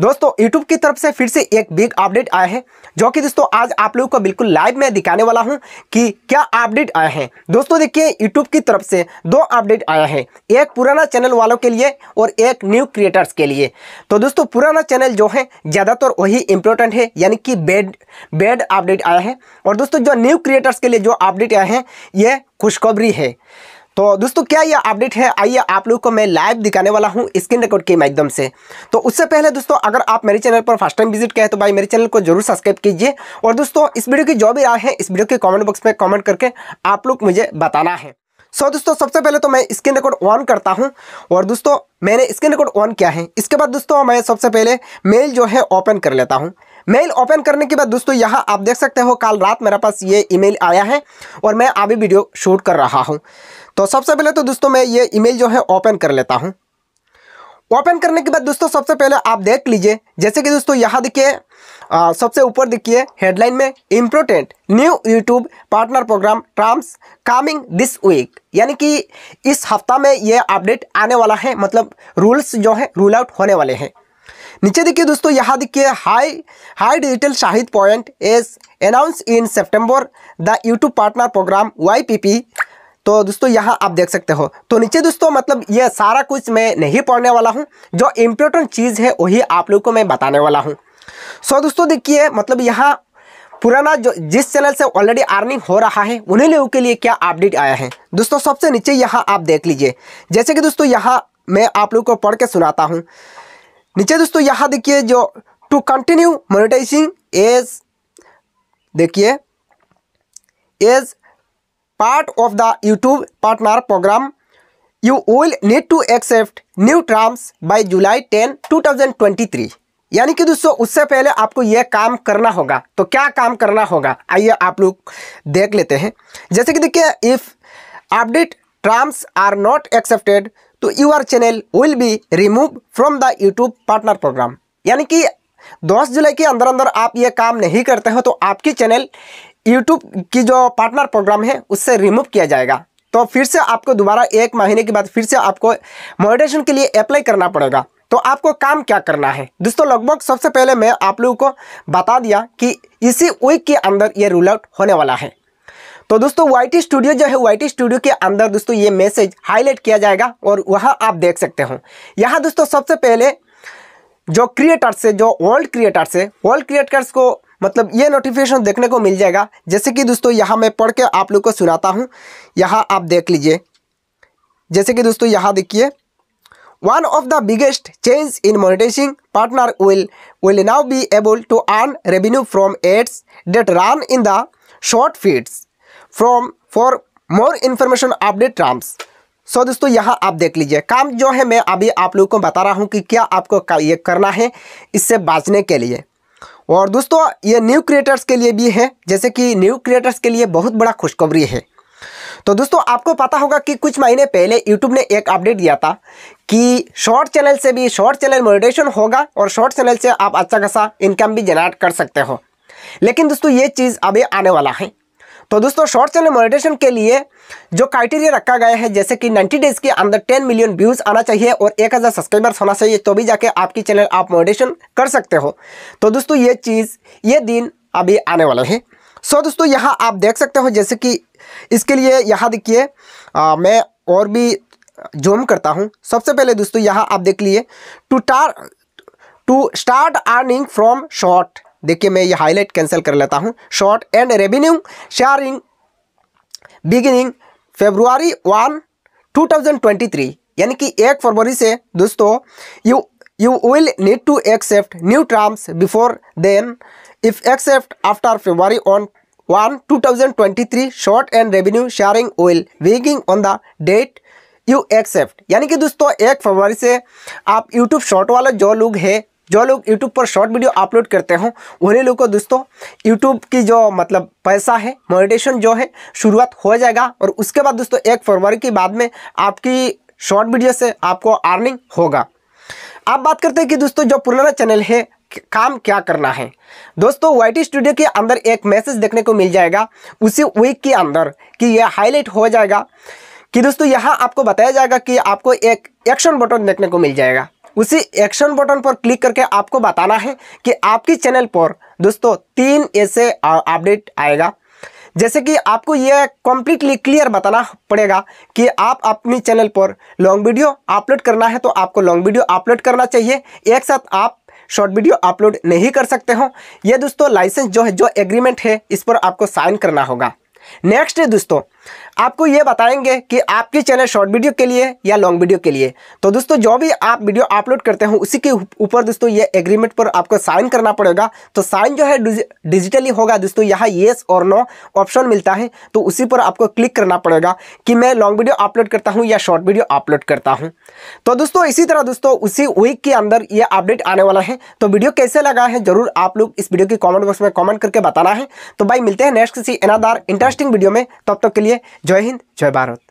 दोस्तों यूट्यूब की तरफ से फिर से एक बिग अपडेट आया है जो कि दोस्तों आज आप लोगों को बिल्कुल लाइव में दिखाने वाला हूं कि क्या अपडेट आया है दोस्तों देखिए यूट्यूब की तरफ से दो अपडेट आया है एक पुराना चैनल वालों के लिए और एक न्यू क्रिएटर्स के लिए तो दोस्तों पुराना चैनल जो है ज़्यादातर वही इंपॉर्टेंट है यानी कि बेड बेड अपडेट आया है और दोस्तों जो न्यू क्रिएटर्स के लिए जो अपडेट आया है ये खुशखबरी है तो दोस्तों क्या यह अपडेट है आइए आप लोग को मैं लाइव दिखाने वाला हूँ स्क्रीन रिकॉर्ड के माध्यम से तो उससे पहले दोस्तों अगर आप मेरे चैनल पर फर्स्ट टाइम विजिट किया है तो भाई मेरे चैनल को जरूर सब्सक्राइब कीजिए और दोस्तों इस वीडियो की जो भी राय है इस वीडियो के कॉमेंट बॉक्स में कॉमेंट करके आप लोग मुझे बताना है सो so, दोस्तों सबसे पहले तो मैं स्क्रीन रिकॉर्ड ऑन करता हूँ और दोस्तों मैंने स्क्रीन रिकॉर्ड ऑन किया है इसके बाद दोस्तों मैं सबसे पहले मेल जो है ओपन कर लेता हूँ मेल ओपन करने के बाद दोस्तों यहाँ आप देख सकते हो कल रात मेरे पास ये ईमेल आया है और मैं अभी वीडियो शूट कर रहा हूँ तो सबसे पहले तो दोस्तों मैं ये ईमेल जो है ओपन कर लेता हूँ ओपन करने के बाद दोस्तों सबसे पहले आप देख लीजिए जैसे कि दोस्तों यहाँ देखिए सबसे ऊपर देखिए हेडलाइन में important new YouTube partner program terms coming this week यानी कि इस हफ्ता में ये अपडेट आने वाला है मतलब रूल्स जो है रूल आउट होने वाले हैं नीचे देखिए दोस्तों यहाँ देखिए hi hi digital Shahid point as announce in September the YouTube partner program P तो दोस्तों यहाँ आप देख सकते हो तो नीचे दोस्तों मतलब ये सारा कुछ मैं नहीं पढ़ने वाला हूँ जो इम्पोर्टेंट चीज़ है वही आप लोग को मैं बताने वाला हूँ सो दोस्तों देखिए मतलब यहाँ पुराना जो जिस चैनल से ऑलरेडी अर्निंग हो रहा है उन्हीं लोगों के लिए क्या अपडेट आया है दोस्तों सबसे नीचे यहाँ आप देख लीजिए जैसे कि दोस्तों यहाँ मैं आप लोग को पढ़ के सुनाता हूँ नीचे दोस्तों यहाँ देखिए जो टू कंटिन्यू मोनिटाइजिंग एज देखिए as part of the YouTube partner program. You will need to accept new terms by July 10, 2023. यानी कि दोस्तों उससे पहले आपको यह काम करना होगा तो क्या काम करना होगा आइए आप लोग देख लेते हैं जैसे कि देखिए if update terms are not accepted तो your channel will be remove from the YouTube partner program यानी कि 10 जुलाई के अंदर अंदर आप यह काम नहीं करते हो तो आपकी चैनल यूट्यूब की जो पार्टनर प्रोग्राम है उससे रिमूव किया जाएगा तो फिर से आपको दोबारा एक महीने के बाद फिर से आपको मोडिटेशन के लिए अप्लाई करना पड़ेगा तो आपको काम क्या करना है दोस्तों लगभग सबसे पहले मैं आप लोगों को बता दिया कि इसी वीक के अंदर ये रूल आउट होने वाला है तो दोस्तों वाई स्टूडियो जो है वाई स्टूडियो के अंदर दोस्तों ये मैसेज हाईलाइट किया जाएगा और वहाँ आप देख सकते हो यहाँ दोस्तों सबसे पहले जो क्रिएटर्स है जो वर्ल्ड क्रिएटर्स है वर्ल्ड क्रिएटर्स को मतलब ये नोटिफिकेशन देखने को मिल जाएगा जैसे कि दोस्तों यहाँ मैं पढ़ के आप लोग को सुनाता हूँ यहाँ आप देख लीजिए जैसे कि दोस्तों यहाँ देखिए one of the biggest change in monetizing partner will will now be able to earn revenue from ads that run in the short feeds from for more information update terms so दोस्तों यहाँ आप देख लीजिए काम जो है मैं अभी आप लोगों को बता रहा हूँ कि क्या आपको ये करना है इससे बाँचने के लिए और दोस्तों ये न्यू क्रिएटर्स के लिए भी है जैसे कि न्यू क्रिएटर्स के लिए बहुत बड़ा खुशखबरी है तो दोस्तों आपको पता होगा कि कुछ महीने पहले यूट्यूब ने एक अपडेट दिया था कि शॉर्ट चैनल से भी शॉर्ट चैनल मोडिटेशन होगा और शॉर्ट चैनल से आप अच्छा खासा इनकम भी जनरेट कर सकते हो लेकिन दोस्तों ये चीज़ अभी आने वाला है तो दोस्तों शॉर्ट चैनल मोनिटेशन के लिए जो क्राइटेरिया रखा गया है जैसे कि 90 डेज के अंदर 10 मिलियन व्यूज़ आना चाहिए और 1000 सब्सक्राइबर्स होना चाहिए तो भी जाके आपकी चैनल आप मोनिटेशन कर सकते हो तो दोस्तों ये चीज़ ये दिन अभी आने वाला है सो दोस्तों यहाँ आप देख सकते हो जैसे कि इसके लिए यहाँ देखिए मैं और भी जूम करता हूँ सबसे पहले दोस्तों यहाँ आप देख लिए to to start earning from short देखिए मैं ये हाईलाइट कैंसिल कर लेता हूँ short and revenue sharing beginning February one 2023 यानी कि एक फरवरी से दोस्तों you you will need to accept new terms before then if accept after February on one 2023 short and revenue sharing will begin on the date you accept यानी कि दोस्तों एक फरवरी से आप यूट्यूब शॉर्ट वाले जो लोग हैं जो लोग यूट्यूब पर शॉर्ट वीडियो अपलोड करते हो उन्हीं लोग को दोस्तों यूट्यूब की जो मतलब पैसा है मोनिटेशन जो है शुरुआत हो जाएगा और उसके बाद दोस्तों एक फरवरी के बाद में आपकी शॉर्ट वीडियो से आपको अर्निंग होगा आप बात करते हैं कि दोस्तों जो पुराना चैनल है काम क्या करना है दोस्तों वाई टी स्टूडियो के अंदर एक मैसेज देखने को मिल जाएगा उसी वीक के अंदर कि यह हाईलाइट हो जाएगा कि दोस्तों यहाँ आपको बताया जाएगा कि आपको एक एक्शन बटन देखने को मिल जाएगा उसी एक्शन बटन पर क्लिक करके आपको बताना है कि आपकी चैनल पर दोस्तों तीन ऐसे अपडेट आएगा जैसे कि आपको यह कम्प्लीटली क्लियर बताना पड़ेगा कि आप अपनी चैनल पर लॉन्ग वीडियो अपलोड करना है तो आपको लॉन्ग वीडियो अपलोड करना चाहिए एक साथ आप शॉर्ट वीडियो अपलोड नहीं कर सकते हो ये दोस्तों लाइसेंस जो है जो एग्रीमेंट है इस पर आपको साइन करना होगा नेक्स्ट है दोस्तों आपको ये बताएंगे कि आपके चैनल शॉर्ट वीडियो के लिए या लॉन्ग वीडियो के लिए तो दोस्तों जो भी आप वीडियो अपलोड करते हैं उसी के ऊपर दोस्तों ये एग्रीमेंट पर आपको साइन करना पड़ेगा तो साइन जो है डिजिटली होगा दोस्तों यहाँ येस और नो ऑप्शन मिलता है तो उसी पर आपको क्लिक करना पड़ेगा कि मैं लॉन्ग वीडियो अपलोड करता हूँ या शॉर्ट वीडियो अपलोड करता हूँ तो दोस्तों इसी तरह दोस्तों उसी वीक के अंदर ये अपडेट आने वाला है तो वीडियो कैसे लगा है जरूर आप लोग इस वीडियो के कॉमेंट बॉक्स में कॉमेंट करके बताना है तो भाई मिलते हैं नेक्स्ट किसी एनादार इंटरेस्टिंग वीडियो में तब तक के लिए জয় হিন্দ জয় ভারত